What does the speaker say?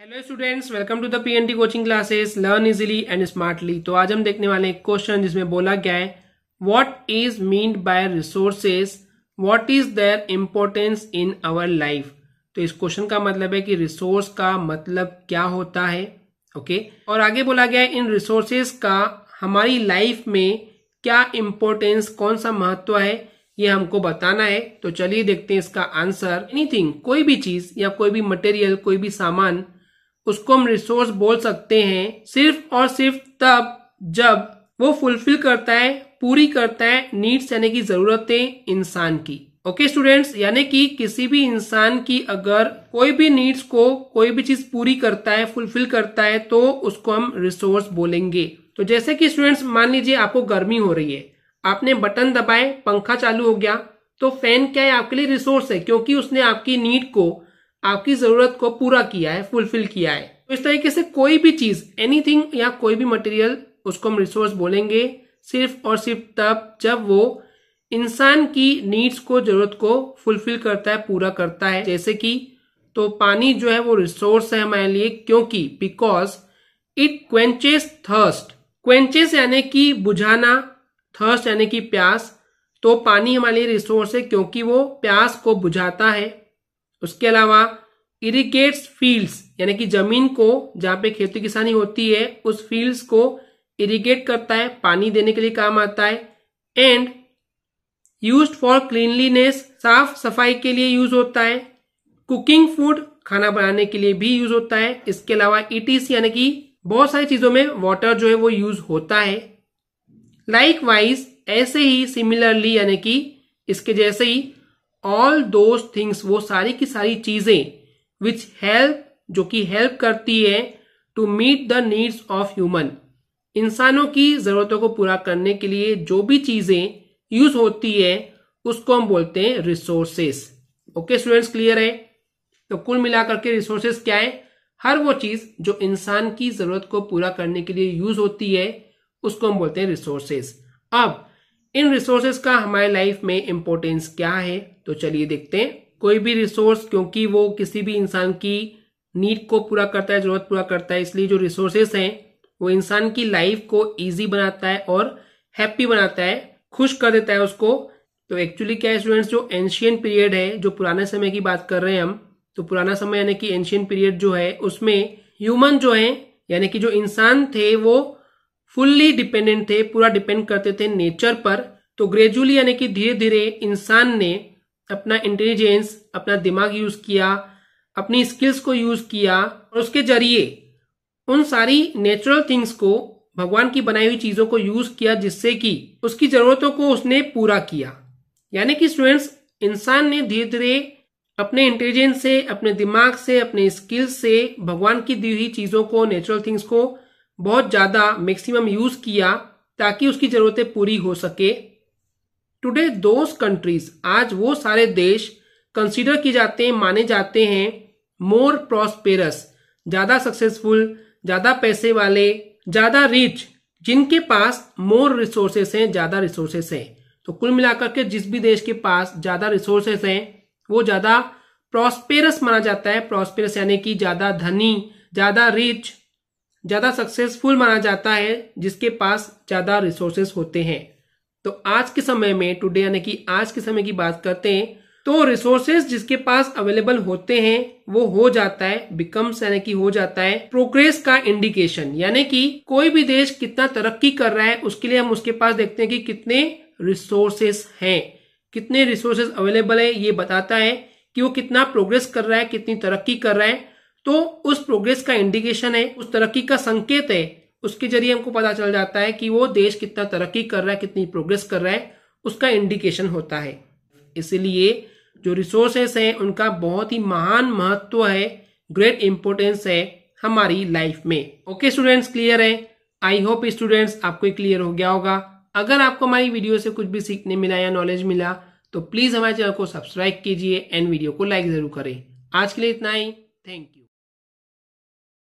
Hello students welcome to the PNT coaching classes learn easily and smartly तो आज हम देखने वाले हैं क्वेश्चन जिसमें बोला गया है what is meant by resources what is their importance in our life तो इस क्वेश्चन का मतलब है कि रिसोर्स का मतलब क्या होता है ओके okay? और आगे बोला गया है इन रिसोर्सेज का हमारी लाइफ में क्या इम्पोर्टेंस कौन सा महत्व है ये हमको बताना है तो चलिए देखते हैं इसका आंसर एनीथिंग कोई भी चीज या कोई भी मटेरियल कोई भी सामान उसको हम रिसोर्स बोल सकते हैं सिर्फ और सिर्फ तब जब वो फुलफिल करता है पूरी करता है नीड्स यानी कि जरूरतें इंसान की ओके स्टूडेंट्स यानी कि किसी भी इंसान की अगर कोई भी नीड्स को कोई भी चीज पूरी करता है फुलफिल करता है तो उसको हम रिसोर्स बोलेंगे तो जैसे कि स्टूडेंट्स मान लीजिए आपको गर्मी हो रही है आपने बटन दबाए पंखा चालू हो गया तो फैन क्या है आपके लिए रिसोर्स है क्योंकि उसने आपकी नीड को आपकी जरूरत को पूरा किया है फुलफिल किया है तो इस तरीके से कोई भी चीज एनीथिंग या कोई भी मटेरियल उसको हम रिसोर्स बोलेंगे सिर्फ और सिर्फ तब जब वो इंसान की नीड्स को जरूरत को फुलफिल करता है पूरा करता है जैसे कि तो पानी जो है वो रिसोर्स है हमारे लिए क्योंकि because it quenches thirst quenches यानी कि बुझाना थर्स्ट यानी कि प्यास तो पानी हमारे लिए रिसोर्स है क्योंकि वो प्यास को बुझाता है उसके अलावा इरिगेट्स फील्ड्स यानी कि जमीन को जहां पे खेती किसानी होती है उस फील्ड्स को इरिगेट करता है पानी देने के लिए काम आता है एंड यूज फॉर क्लीनलीनेस साफ सफाई के लिए यूज होता है कुकिंग फूड खाना बनाने के लिए भी यूज होता है इसके अलावा ईटीसी यानी कि बहुत सारी चीजों में वाटर जो है वो यूज होता है लाइक वाइज ऐसे ही सिमिलरली यानी कि इसके जैसे ही ऑल दोज थिंग्स वो सारी की सारी चीजें विच हेल्प जो कि हेल्प करती है to meet the needs of human इंसानों की ज़रूरतों को पूरा करने के लिए जो भी चीज़ें यूज होती है उसको हम बोलते हैं रिसोर्सेस ओके स्टूडेंट्स क्लियर है तो कुल मिलाकर के रिसोर्सेस क्या है हर वो चीज़ जो इंसान की ज़रूरत को पूरा करने के लिए यूज होती है उसको हम बोलते हैं रिसोर्सेस अब इन रिसोर्सेस का हमारे लाइफ में इंपोर्टेंस क्या है तो चलिए देखते हैं कोई भी रिसोर्स क्योंकि वो किसी भी इंसान की नीड को पूरा करता है जरूरत पूरा करता है इसलिए जो रिसोर्सेस हैं वो इंसान की लाइफ को इजी बनाता है और हैप्पी बनाता है खुश कर देता है उसको तो एक्चुअली क्या है स्टूडेंट्स जो एंशियन पीरियड है जो पुराने समय की बात कर रहे हैं हम तो पुराना समय यानी कि एंशियन पीरियड जो है उसमें ह्यूमन जो है यानी कि जो इंसान थे वो फुल्ली डिपेंडेंट थे पूरा डिपेंड करते थे नेचर पर तो ग्रेजुअली यानी कि धीरे धीरे इंसान ने अपना इंटेलिजेंस अपना दिमाग यूज किया अपनी स्किल्स को यूज किया और उसके जरिए उन सारी नेचुरल थिंग्स को भगवान की बनाई हुई चीजों को यूज किया जिससे कि उसकी जरूरतों को उसने पूरा किया यानी कि स्टूडेंट्स इंसान ने धीरे धीरे अपने इंटेलिजेंस से अपने दिमाग से अपने स्किल्स से भगवान की दी हुई चीजों को नेचुरल थिंग्स को बहुत ज्यादा मैक्सिमम यूज किया ताकि उसकी जरूरतें पूरी हो सके टुडे दोज कंट्रीज आज वो सारे देश कंसीडर किए जाते हैं माने जाते हैं मोर प्रॉस्पेरस ज़्यादा सक्सेसफुल ज़्यादा पैसे वाले ज़्यादा रिच जिनके पास मोर रिसोर्सेस हैं ज़्यादा रिसोर्सेस हैं तो कुल मिलाकर के जिस भी देश के पास ज़्यादा रिसोर्सेस हैं वो ज़्यादा प्रॉस्पेरस माना जाता है प्रॉस्पेरस यानी कि ज़्यादा धनी ज़्यादा रिच ज़्यादा सक्सेसफुल माना जाता है जिसके पास ज़्यादा रिसोर्सेस होते हैं तो आज के समय में टुडे यानी कि आज के समय की बात करते हैं तो रिसोर्सेज जिसके पास अवेलेबल होते हैं वो हो जाता है बिकम्स यानी कि हो जाता है प्रोग्रेस का इंडिकेशन यानी कि कोई भी देश कितना तरक्की कर रहा है उसके लिए हम उसके पास देखते हैं कि कितने रिसोर्सेस हैं कितने रिसोर्सेज अवेलेबल है ये बताता है कि वो कितना प्रोग्रेस कर रहा है कितनी तरक्की कर रहा है तो उस प्रोग्रेस का इंडिकेशन है उस तरक्की का संकेत है उसके जरिए हमको पता चल जाता है कि वो देश कितना तरक्की कर रहा है कितनी प्रोग्रेस कर रहा है उसका इंडिकेशन होता है इसलिए जो रिसोर्सेस हैं उनका बहुत ही महान महत्व है ग्रेट इम्पोर्टेंस है हमारी लाइफ में ओके स्टूडेंट्स क्लियर है आई होप स्टूडेंट्स आपको क्लियर हो गया होगा अगर आपको हमारी वीडियो से कुछ भी सीखने मिला या नॉलेज मिला तो प्लीज़ हमारे चैनल को सब्सक्राइब कीजिए एंड वीडियो को लाइक ज़रूर करें आज के लिए इतना ही थैंक यू